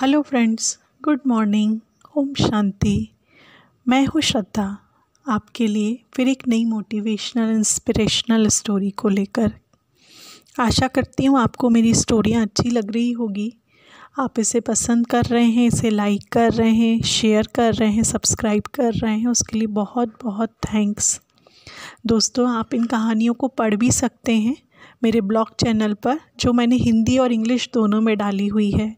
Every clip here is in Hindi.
hello friends good morning Om Shanti मैं हूँ श्रद्धा आपके लिए फिर एक नई मोटिवेशनल इंस्पिरेशनल स्टोरी को लेकर आशा करती हूँ आपको मेरी स्टोरियाँ अच्छी लग रही होगी आप इसे पसंद कर रहे हैं इसे लाइक कर रहे हैं शेयर कर रहे हैं सब्सक्राइब कर रहे हैं उसके लिए बहुत बहुत थैंक्स दोस्तों आप इन कहानियों को पढ़ भी सकते हैं मेरे ब्लॉग चैनल पर जो मैंने हिंदी और इंग्लिश दोनों में डाली हुई है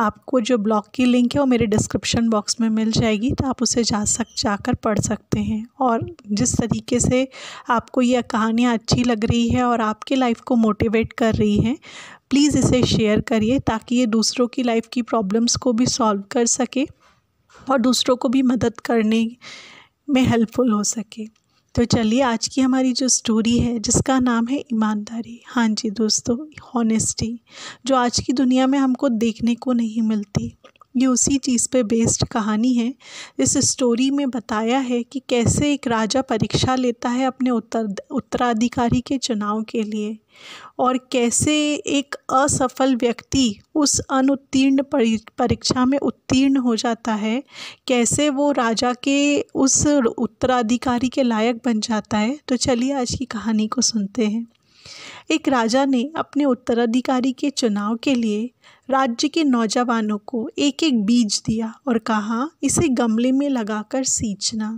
आपको जो ब्लॉग की लिंक है वो मेरे डिस्क्रिप्शन बॉक्स में मिल जाएगी तो आप उसे जा सक जाकर पढ़ सकते हैं और जिस तरीके से आपको यह कहानियाँ अच्छी लग रही है और आपके लाइफ को मोटिवेट कर रही हैं प्लीज़ इसे शेयर करिए ताकि ये दूसरों की लाइफ की प्रॉब्लम्स को भी सॉल्व कर सके और दूसरों को भी मदद करने में हेल्पफुल हो सके तो चलिए आज की हमारी जो स्टोरी है जिसका नाम है ईमानदारी हाँ जी दोस्तों हॉनेस्टी जो आज की दुनिया में हमको देखने को नहीं मिलती ये उसी चीज़ पे बेस्ड कहानी है इस स्टोरी में बताया है कि कैसे एक राजा परीक्षा लेता है अपने उत्तर उत्तराधिकारी के चुनाव के लिए और कैसे एक असफल व्यक्ति उस अनुत्तीर्ण परीक्षा में उत्तीर्ण हो जाता है कैसे वो राजा के उस उत्तराधिकारी के लायक बन जाता है तो चलिए आज की कहानी को सुनते हैं एक राजा ने अपने उत्तराधिकारी के चुनाव के लिए राज्य के नौजवानों को एक एक बीज दिया और कहा इसे गमले में लगाकर सींचना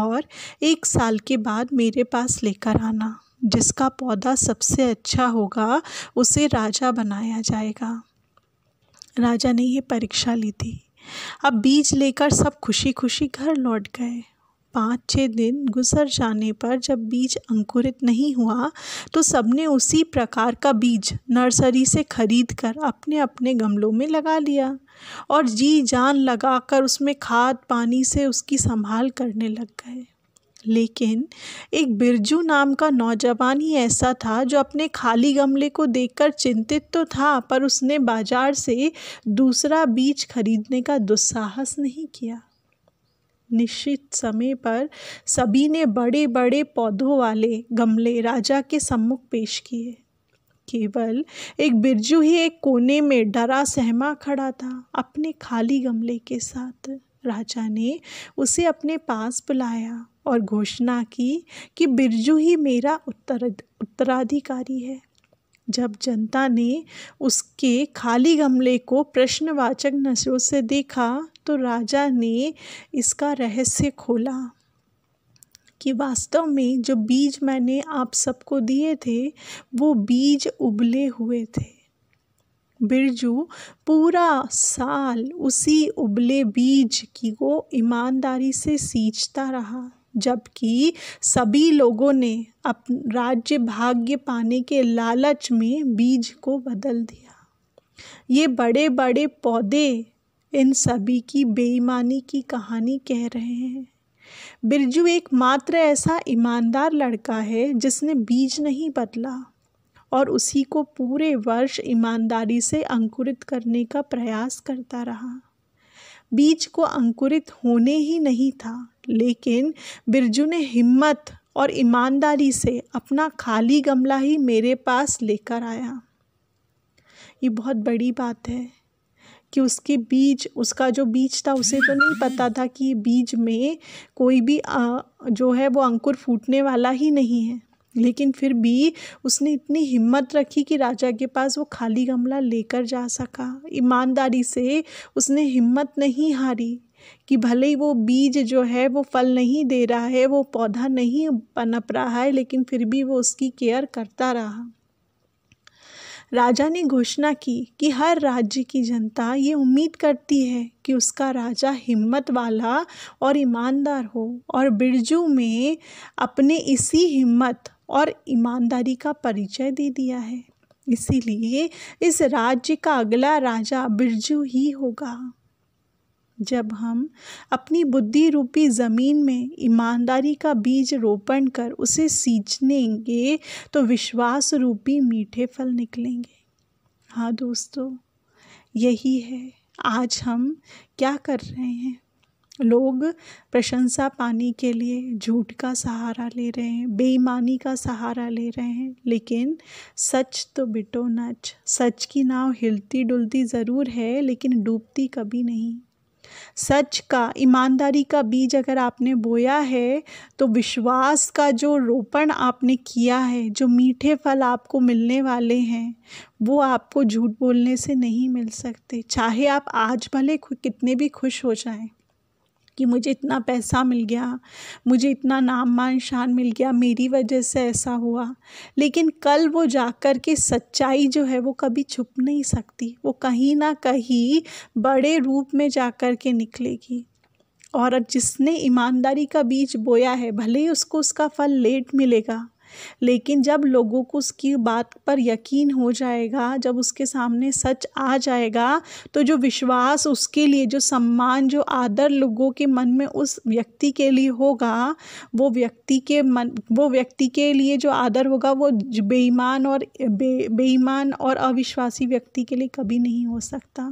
और एक साल के बाद मेरे पास लेकर आना जिसका पौधा सबसे अच्छा होगा उसे राजा बनाया जाएगा राजा ने यह परीक्षा ली थी अब बीज लेकर सब खुशी खुशी घर लौट गए पाँच छः दिन गुजर जाने पर जब बीज अंकुरित नहीं हुआ तो सबने उसी प्रकार का बीज नर्सरी से खरीद कर अपने अपने गमलों में लगा लिया और जी जान लगाकर उसमें खाद पानी से उसकी संभाल करने लग गए लेकिन एक बिरजू नाम का नौजवान ही ऐसा था जो अपने खाली गमले को देखकर चिंतित तो था पर उसने बाजार से दूसरा बीज खरीदने का दुस्साहस नहीं किया निश्चित समय पर सभी ने बड़े बड़े पौधों वाले गमले राजा के सम्मुख पेश किए केवल एक बिरजू ही एक कोने में डरा सहमा खड़ा था अपने खाली गमले के साथ राजा ने उसे अपने पास बुलाया और घोषणा की कि बिरजू ही मेरा उत्तर उत्तराधिकारी है जब जनता ने उसके खाली गमले को प्रश्नवाचक नज़रों से देखा तो राजा ने इसका रहस्य खोला कि वास्तव में जो बीज मैंने आप सबको दिए थे वो बीज उबले हुए थे बिरजू पूरा साल उसी उबले बीज की को ईमानदारी से सींचता रहा जबकि सभी लोगों ने अप राज्य भाग्य पाने के लालच में बीज को बदल दिया ये बड़े बड़े पौधे इन सभी की बेईमानी की कहानी कह रहे हैं बिरजू एकमात्र ऐसा ईमानदार लड़का है जिसने बीज नहीं बदला और उसी को पूरे वर्ष ईमानदारी से अंकुरित करने का प्रयास करता रहा बीज को अंकुरित होने ही नहीं था लेकिन बिरजू ने हिम्मत और ईमानदारी से अपना खाली गमला ही मेरे पास लेकर आया ये बहुत बड़ी बात है कि उसके बीज उसका जो बीज था उसे तो नहीं पता था कि बीज में कोई भी आ, जो है वो अंकुर फूटने वाला ही नहीं है लेकिन फिर भी उसने इतनी हिम्मत रखी कि राजा के पास वो खाली गमला लेकर जा सका ईमानदारी से उसने हिम्मत नहीं हारी कि भले ही वो बीज जो है वो फल नहीं दे रहा है वो पौधा नहीं पनप रहा है लेकिन फिर भी वो उसकी केयर करता रहा राजा ने घोषणा की कि हर राज्य की जनता ये उम्मीद करती है कि उसका राजा हिम्मत वाला और ईमानदार हो और बिरजू में अपने इसी हिम्मत और ईमानदारी का परिचय दे दिया है इसीलिए इस राज्य का अगला राजा बिरजू ही होगा जब हम अपनी बुद्धि रूपी ज़मीन में ईमानदारी का बीज रोपण कर उसे सींचनेंगे तो विश्वास रूपी मीठे फल निकलेंगे हाँ दोस्तों यही है आज हम क्या कर रहे हैं लोग प्रशंसा पाने के लिए झूठ का सहारा ले रहे हैं बेईमानी का सहारा ले रहे हैं लेकिन सच तो बिटो नच सच की नाव हिलती डुलती ज़रूर है लेकिन डूबती कभी नहीं सच का ईमानदारी का बीज अगर आपने बोया है तो विश्वास का जो रोपण आपने किया है जो मीठे फल आपको मिलने वाले हैं वो आपको झूठ बोलने से नहीं मिल सकते चाहे आप आज भले कितने भी खुश हो जाएं कि मुझे इतना पैसा मिल गया मुझे इतना नाम मान शान मिल गया मेरी वजह से ऐसा हुआ लेकिन कल वो जाकर के सच्चाई जो है वो कभी छुप नहीं सकती वो कहीं ना कहीं बड़े रूप में जाकर के निकलेगी और जिसने ईमानदारी का बीज बोया है भले ही उसको उसका फल लेट मिलेगा लेकिन जब लोगों को उसकी बात पर यकीन हो जाएगा जब उसके सामने सच आ जाएगा तो जो विश्वास उसके लिए जो सम्मान जो आदर लोगों के मन में उस व्यक्ति के लिए होगा वो व्यक्ति के मन वो व्यक्ति के लिए जो आदर होगा वो बेईमान और बे बेईमान और अविश्वासी व्यक्ति के लिए कभी नहीं हो सकता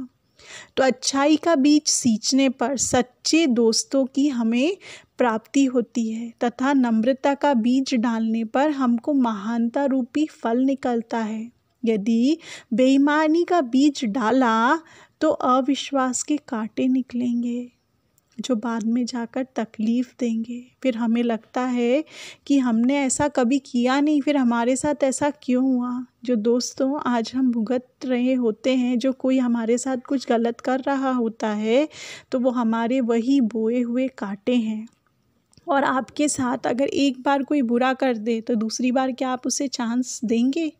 तो अच्छाई का बीज सींचने पर सच्चे दोस्तों की हमें प्राप्ति होती है तथा नम्रता का बीज डालने पर हमको महानता रूपी फल निकलता है यदि बेईमानी का बीज डाला तो अविश्वास के कांटे निकलेंगे जो बाद में जाकर तकलीफ़ देंगे फिर हमें लगता है कि हमने ऐसा कभी किया नहीं फिर हमारे साथ ऐसा क्यों हुआ जो दोस्तों आज हम भुगत रहे होते हैं जो कोई हमारे साथ कुछ गलत कर रहा होता है तो वो हमारे वही बोए हुए कांटे हैं और आपके साथ अगर एक बार कोई बुरा कर दे तो दूसरी बार क्या आप उसे चांस देंगे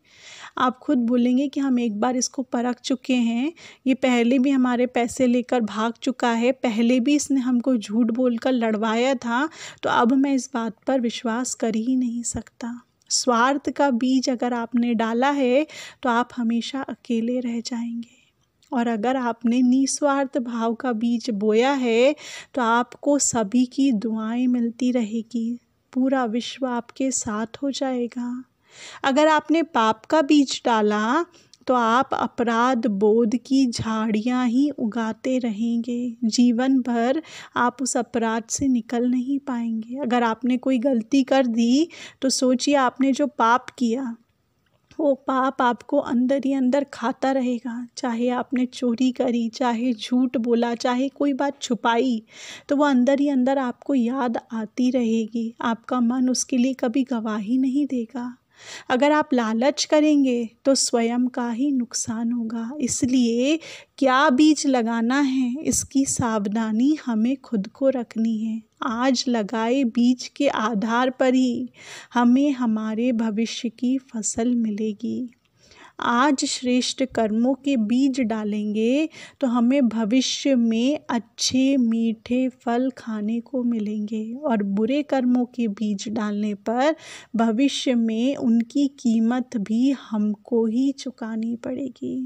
आप खुद बोलेंगे कि हम एक बार इसको परख चुके हैं ये पहले भी हमारे पैसे लेकर भाग चुका है पहले भी इसने हमको झूठ बोलकर लड़वाया था तो अब मैं इस बात पर विश्वास कर ही नहीं सकता स्वार्थ का बीज अगर आपने डाला है तो आप हमेशा अकेले रह जाएंगे और अगर आपने निस्वार्थ भाव का बीज बोया है तो आपको सभी की दुआएं मिलती रहेगी पूरा विश्व आपके साथ हो जाएगा अगर आपने पाप का बीज डाला तो आप अपराध बोध की झाड़ियाँ ही उगाते रहेंगे जीवन भर आप उस अपराध से निकल नहीं पाएंगे अगर आपने कोई गलती कर दी तो सोचिए आपने जो पाप किया वो पाप आपको अंदर ही अंदर खाता रहेगा चाहे आपने चोरी करी चाहे झूठ बोला चाहे कोई बात छुपाई तो वो अंदर ही अंदर आपको याद आती रहेगी आपका मन उसके लिए कभी गवाही नहीं देगा अगर आप लालच करेंगे तो स्वयं का ही नुकसान होगा इसलिए क्या बीज लगाना है इसकी सावधानी हमें खुद को रखनी है आज लगाए बीज के आधार पर ही हमें हमारे भविष्य की फसल मिलेगी आज श्रेष्ठ कर्मों के बीज डालेंगे तो हमें भविष्य में अच्छे मीठे फल खाने को मिलेंगे और बुरे कर्मों के बीज डालने पर भविष्य में उनकी कीमत भी हमको ही चुकानी पड़ेगी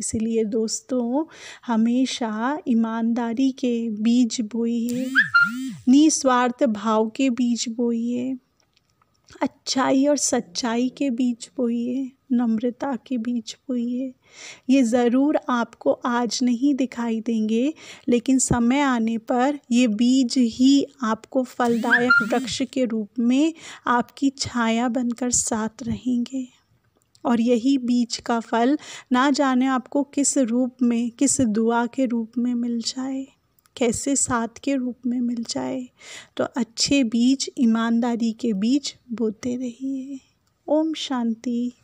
इसलिए दोस्तों हमेशा ईमानदारी के बीज बोइए निस्वार्थ भाव के बीज बोइए अच्छाई और सच्चाई के बीज बोइए नम्रता के बीज बोइए ये ज़रूर आपको आज नहीं दिखाई देंगे लेकिन समय आने पर ये बीज ही आपको फलदायक वृक्ष के रूप में आपकी छाया बनकर साथ रहेंगे और यही बीज का फल ना जाने आपको किस रूप में किस दुआ के रूप में मिल जाए कैसे साथ के रूप में मिल जाए तो अच्छे बीज ईमानदारी के बीज बोते रहिए ओम शांति